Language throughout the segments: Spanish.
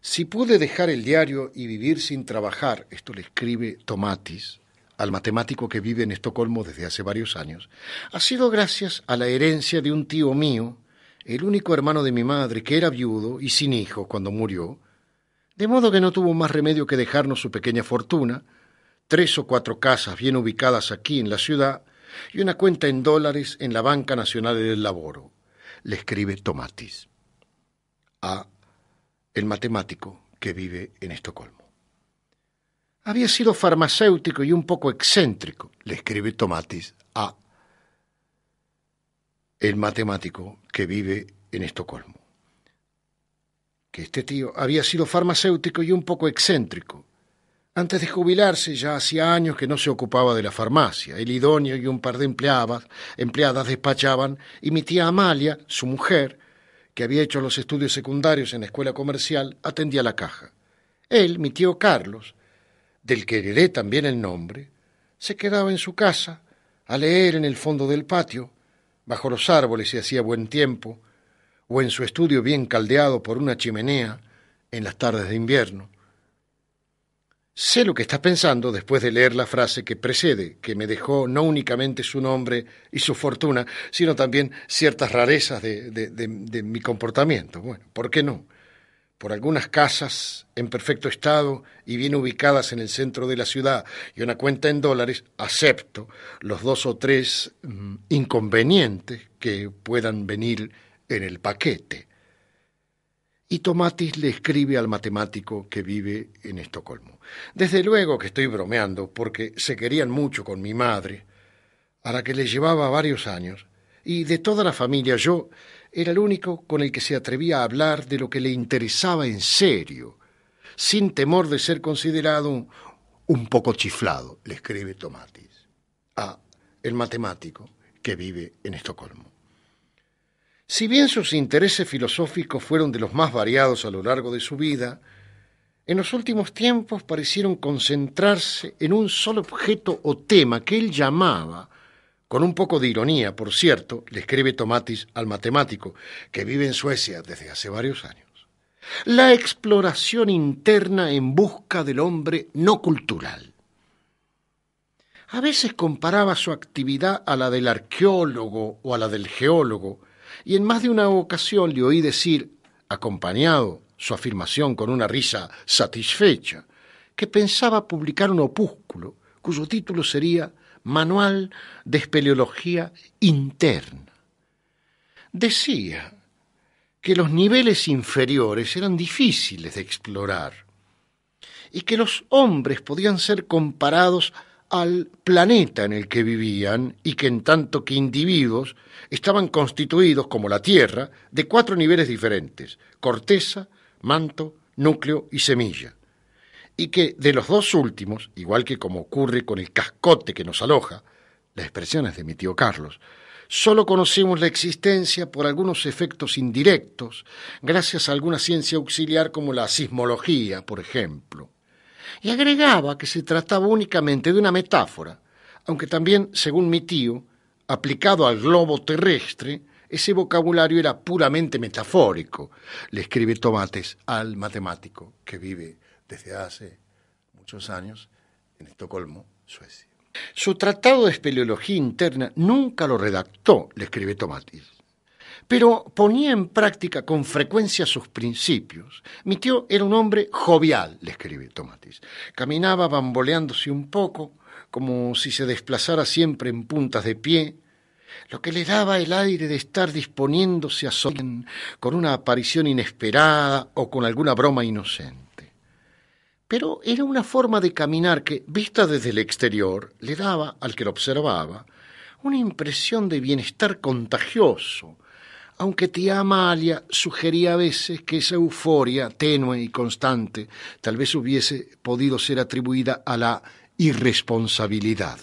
Si pude dejar el diario y vivir sin trabajar, esto le escribe Tomatis al matemático que vive en Estocolmo desde hace varios años, ha sido gracias a la herencia de un tío mío, el único hermano de mi madre, que era viudo y sin hijos cuando murió, de modo que no tuvo más remedio que dejarnos su pequeña fortuna, tres o cuatro casas bien ubicadas aquí en la ciudad y una cuenta en dólares en la Banca Nacional del Laboro, le escribe Tomatis. A el matemático que vive en Estocolmo. Había sido farmacéutico y un poco excéntrico, le escribe Tomatis a el matemático que vive en Estocolmo. Que este tío había sido farmacéutico y un poco excéntrico. Antes de jubilarse ya hacía años que no se ocupaba de la farmacia. El idóneo y un par de empleadas, empleadas despachaban y mi tía Amalia, su mujer, que había hecho los estudios secundarios en la escuela comercial, atendía la caja. Él, mi tío Carlos, del que heredé también el nombre, se quedaba en su casa a leer en el fondo del patio, bajo los árboles si hacía buen tiempo, o en su estudio bien caldeado por una chimenea en las tardes de invierno. Sé lo que estás pensando después de leer la frase que precede, que me dejó no únicamente su nombre y su fortuna, sino también ciertas rarezas de, mi comportamiento. Bueno, ¿por qué no? Por algunas casas en perfecto estado y bien ubicadas en el centro de la ciudad y una cuenta en dólares, acepto los dos o tres mm, inconvenientes que puedan venir en el paquete y Tomatis le escribe al matemático que vive en Estocolmo. Desde luego que estoy bromeando, porque se querían mucho con mi madre, a la que le llevaba varios años, y de toda la familia yo era el único con el que se atrevía a hablar de lo que le interesaba en serio, sin temor de ser considerado un, un poco chiflado, le escribe Tomatis a el matemático que vive en Estocolmo. Si bien sus intereses filosóficos fueron de los más variados a lo largo de su vida, en los últimos tiempos parecieron concentrarse en un solo objeto o tema que él llamaba, con un poco de ironía, por cierto, le escribe Tomatis al matemático, que vive en Suecia desde hace varios años, la exploración interna en busca del hombre no cultural. A veces comparaba su actividad a la del arqueólogo o a la del geólogo, y en más de una ocasión le oí decir, acompañado su afirmación con una risa satisfecha, que pensaba publicar un opúsculo cuyo título sería Manual de Espeleología Interna. Decía que los niveles inferiores eran difíciles de explorar y que los hombres podían ser comparados al planeta en el que vivían y que en tanto que individuos estaban constituidos, como la Tierra, de cuatro niveles diferentes, corteza, manto, núcleo y semilla, y que de los dos últimos, igual que como ocurre con el cascote que nos aloja, la expresión es de mi tío Carlos, solo conocemos la existencia por algunos efectos indirectos, gracias a alguna ciencia auxiliar como la sismología, por ejemplo y agregaba que se trataba únicamente de una metáfora, aunque también, según mi tío, aplicado al globo terrestre, ese vocabulario era puramente metafórico, le escribe Tomates al matemático que vive desde hace muchos años en Estocolmo, Suecia. Su tratado de espeleología interna nunca lo redactó, le escribe Tomates pero ponía en práctica con frecuencia sus principios. Mi tío era un hombre jovial, le escribe Tomatis. Caminaba bamboleándose un poco, como si se desplazara siempre en puntas de pie, lo que le daba el aire de estar disponiéndose a soñar con una aparición inesperada o con alguna broma inocente. Pero era una forma de caminar que, vista desde el exterior, le daba al que lo observaba una impresión de bienestar contagioso, aunque tía Amalia sugería a veces que esa euforia tenue y constante tal vez hubiese podido ser atribuida a la irresponsabilidad.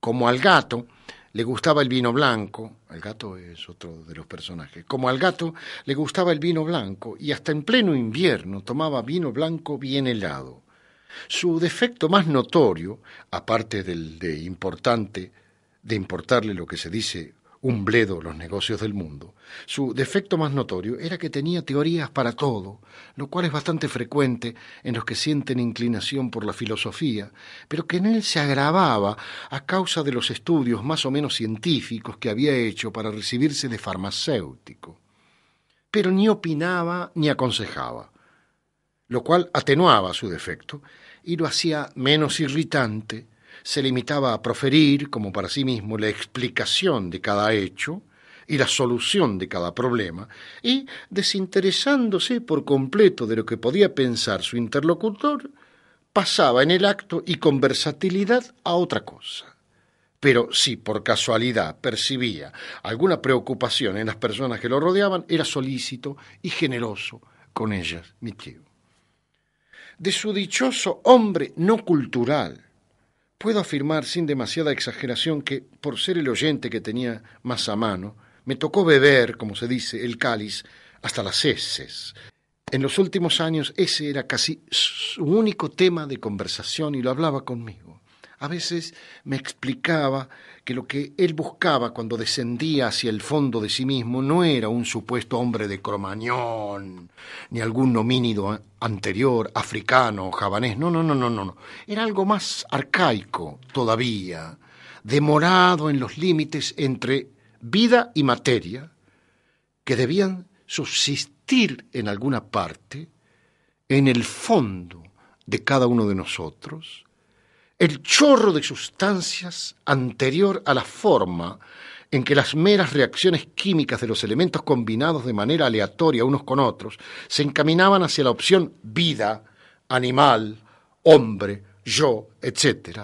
Como al gato le gustaba el vino blanco, el gato es otro de los personajes, como al gato le gustaba el vino blanco y hasta en pleno invierno tomaba vino blanco bien helado. Su defecto más notorio, aparte del de importante de importarle lo que se dice un bledo los negocios del mundo, su defecto más notorio era que tenía teorías para todo, lo cual es bastante frecuente en los que sienten inclinación por la filosofía, pero que en él se agravaba a causa de los estudios más o menos científicos que había hecho para recibirse de farmacéutico. Pero ni opinaba ni aconsejaba, lo cual atenuaba su defecto y lo hacía menos irritante se limitaba a proferir, como para sí mismo, la explicación de cada hecho y la solución de cada problema, y, desinteresándose por completo de lo que podía pensar su interlocutor, pasaba en el acto y con versatilidad a otra cosa. Pero si por casualidad percibía alguna preocupación en las personas que lo rodeaban, era solícito y generoso con ellas, mi tío. De su dichoso hombre no cultural, puedo afirmar sin demasiada exageración que, por ser el oyente que tenía más a mano, me tocó beber, como se dice, el cáliz hasta las heces. En los últimos años ese era casi su único tema de conversación y lo hablaba conmigo a veces me explicaba que lo que él buscaba cuando descendía hacia el fondo de sí mismo no era un supuesto hombre de Cromañón, ni algún nomínido anterior, africano, javanés, no, no, no, no, no, no. Era algo más arcaico todavía, demorado en los límites entre vida y materia, que debían subsistir en alguna parte, en el fondo de cada uno de nosotros, el chorro de sustancias anterior a la forma en que las meras reacciones químicas de los elementos combinados de manera aleatoria unos con otros se encaminaban hacia la opción vida, animal, hombre, yo, etc.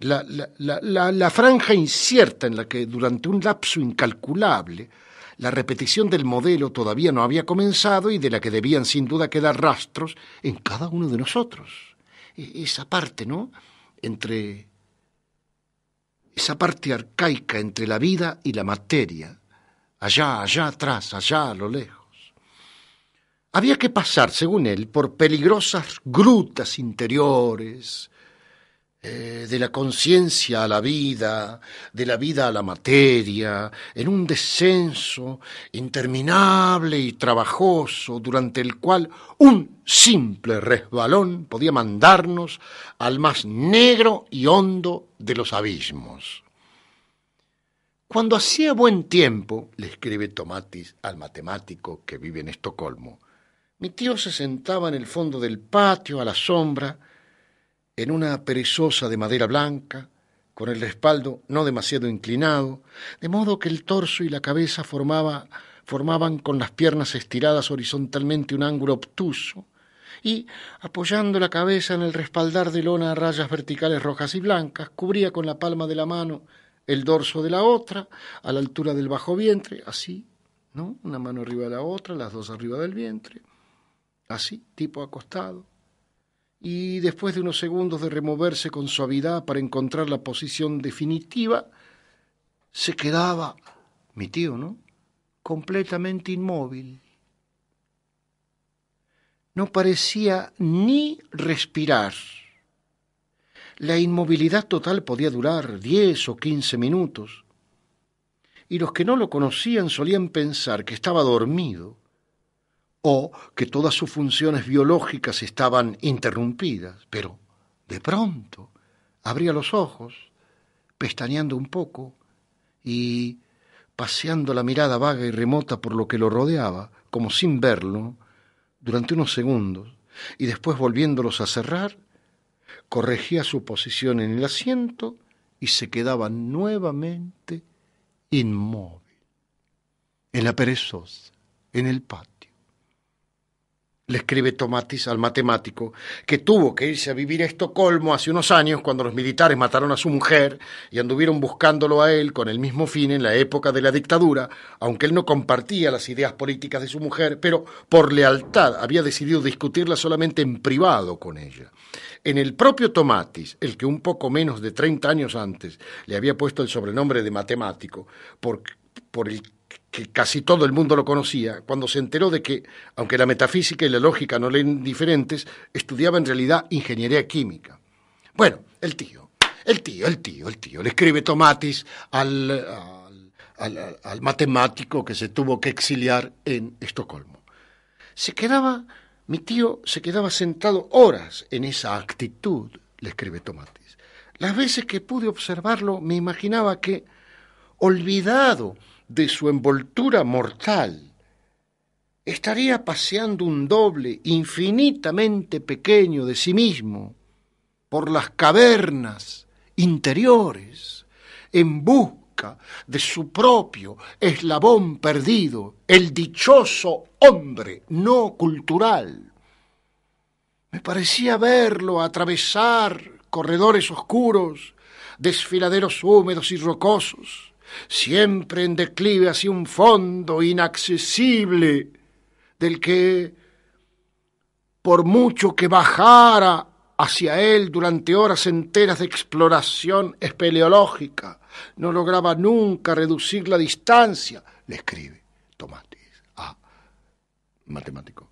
La, la, franja incierta en la que durante un lapso incalculable la repetición del modelo todavía no había comenzado y de la que debían sin duda quedar rastros en cada uno de nosotros. E, esa parte, ¿no? entre esa parte arcaica entre la vida y la materia, allá, allá atrás, allá a lo lejos. Había que pasar, según él, por peligrosas grutas interiores, eh, de la conciencia a la vida, de la vida a la materia, en un descenso interminable y trabajoso durante el cual un simple resbalón podía mandarnos al más negro y hondo de los abismos. Cuando hacía buen tiempo, le escribe Tomatis al matemático que vive en Estocolmo, mi tío se sentaba en el fondo del patio a la sombra, en una perezosa de madera blanca, con el respaldo no demasiado inclinado, de modo que el torso y la cabeza formaban con las piernas estiradas horizontalmente un ángulo obtuso, y, apoyando la cabeza en el respaldar de lona a rayas verticales rojas y blancas, cubría con la palma de la mano el dorso de la otra, a la altura del bajo vientre, así, ¿no? Una mano arriba de la otra, las dos arriba del vientre, así, tipo acostado y después de unos segundos de removerse con suavidad para encontrar la posición definitiva, se quedaba, mi tío, ¿no? Completamente inmóvil. No parecía ni respirar. La inmovilidad total podía durar diez o quince minutos, y los que no lo conocían solían pensar que estaba dormido o que todas sus funciones biológicas estaban interrumpidas, pero de pronto abría los ojos, pestañeando un poco y paseando la mirada vaga y remota por lo que lo rodeaba, como sin verlo, durante unos segundos, y después volviéndolos a cerrar, corregía su posición en el asiento y se quedaba nuevamente inmóvil, en la perezosa, en el patio le escribe Tomatis al matemático, que tuvo que irse a vivir a Estocolmo hace unos años cuando los militares mataron a su mujer y anduvieron buscándolo a él con el mismo fin en la época de la dictadura, aunque él no compartía las ideas políticas de su mujer, pero por lealtad había decidido discutirla solamente en privado con ella. En el propio Tomatis, el que un poco menos de 30 años antes le había puesto el sobrenombre de matemático, por, por el que casi todo el mundo lo conocía, cuando se enteró de que, aunque la metafísica y la lógica no leen diferentes, estudiaba en realidad ingeniería química. Bueno, el tío, el tío, el tío, el tío, le escribe Tomatis al, al matemático que se tuvo que exiliar en Estocolmo. Se quedaba, mi tío se quedaba sentado horas en esa actitud, le escribe Tomatis. Las veces que pude observarlo me imaginaba que, olvidado, de su envoltura mortal, estaría paseando un doble infinitamente pequeño de sí mismo por las cavernas interiores en busca de su propio eslabón perdido, el dichoso hombre no cultural. Me parecía verlo atravesar corredores oscuros, desfiladeros húmedos y rocosos, siempre en declive hacia un fondo inaccesible del que, por mucho que bajara hacia él durante horas enteras de exploración espeleológica, no lograba nunca reducir la distancia, le escribe Tomás, a ah, matemático.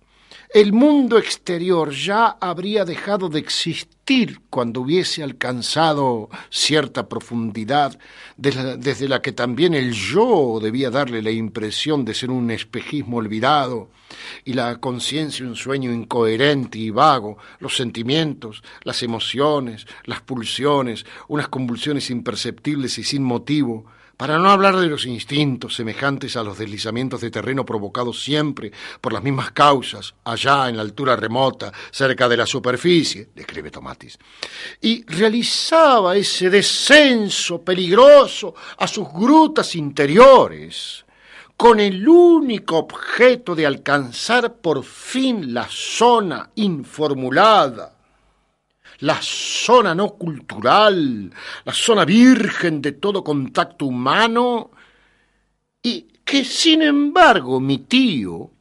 El mundo exterior ya habría dejado de existir cuando hubiese alcanzado cierta profundidad desde la que también el yo debía darle la impresión de ser un espejismo olvidado y la conciencia un sueño incoherente y vago, los sentimientos, las emociones, las pulsiones, unas convulsiones imperceptibles y sin motivo, para no hablar de los instintos semejantes a los deslizamientos de terreno provocados siempre por las mismas causas, allá en la altura remota, cerca de la superficie, describe Tomatis, y realizaba ese descenso peligroso a sus grutas interiores con el único objeto de alcanzar por fin la zona informulada la zona no cultural, la zona virgen de todo contacto humano, y que sin embargo mi tío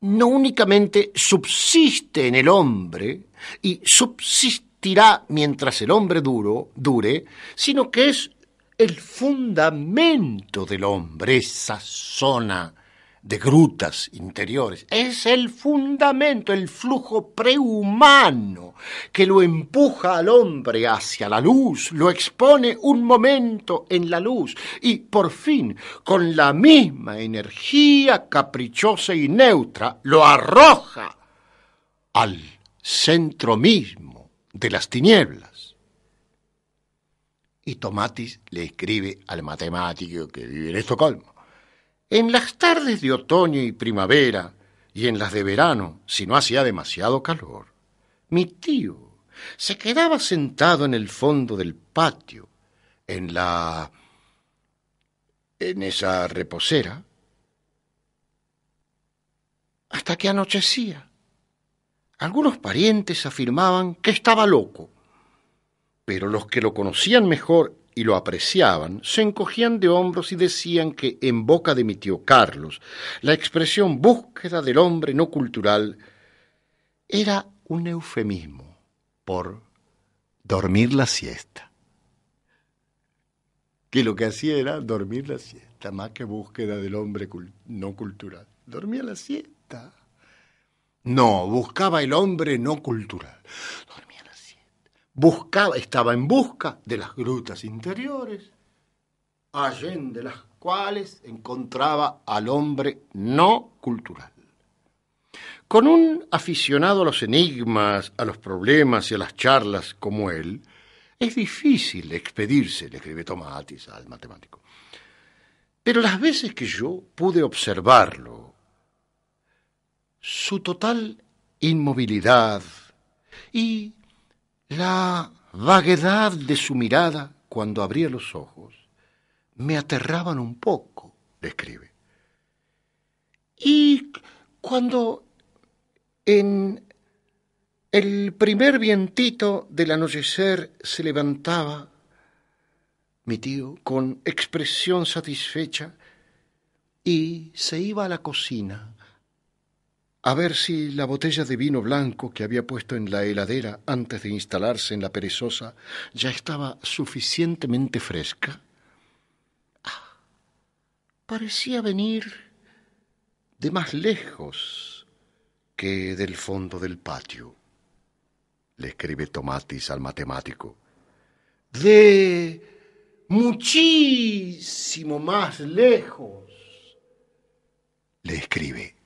no únicamente subsiste en el hombre y subsistirá mientras el hombre duro dure, sino que es el fundamento del hombre, esa zona de grutas interiores. Es el fundamento, el flujo prehumano que lo empuja al hombre hacia la luz, lo expone un momento en la luz y por fin, con la misma energía caprichosa y neutra, lo arroja al centro mismo de las tinieblas. Y Tomatis le escribe al matemático que vive en Estocolmo en las tardes de otoño y primavera, y en las de verano, si no hacía demasiado calor, mi tío se quedaba sentado en el fondo del patio, en la... en esa reposera, hasta que anochecía. Algunos parientes afirmaban que estaba loco, pero los que lo conocían mejor y lo apreciaban, se encogían de hombros y decían que, en boca de mi tío Carlos, la expresión búsqueda del hombre no cultural era un eufemismo por dormir la siesta. Que lo que hacía era dormir la siesta, más que búsqueda del hombre no cultural. Dormía la siesta. No, buscaba el hombre no cultural buscaba, estaba en busca de las grutas interiores, de las cuales encontraba al hombre no cultural. Con un aficionado a los enigmas, a los problemas y a las charlas como él, es difícil expedirse, le escribe Tomatis al matemático. Pero las veces que yo pude observarlo, su total inmovilidad y la vaguedad de su mirada cuando abría los ojos me aterraban un poco, describe. Y cuando en el primer vientito del anochecer se levantaba mi tío con expresión satisfecha y se iba a la cocina a ver si la botella de vino blanco que había puesto en la heladera antes de instalarse en la perezosa ya estaba suficientemente fresca. Ah, parecía venir de más lejos que del fondo del patio, le escribe Tomatis al matemático. De muchísimo más lejos, le escribe.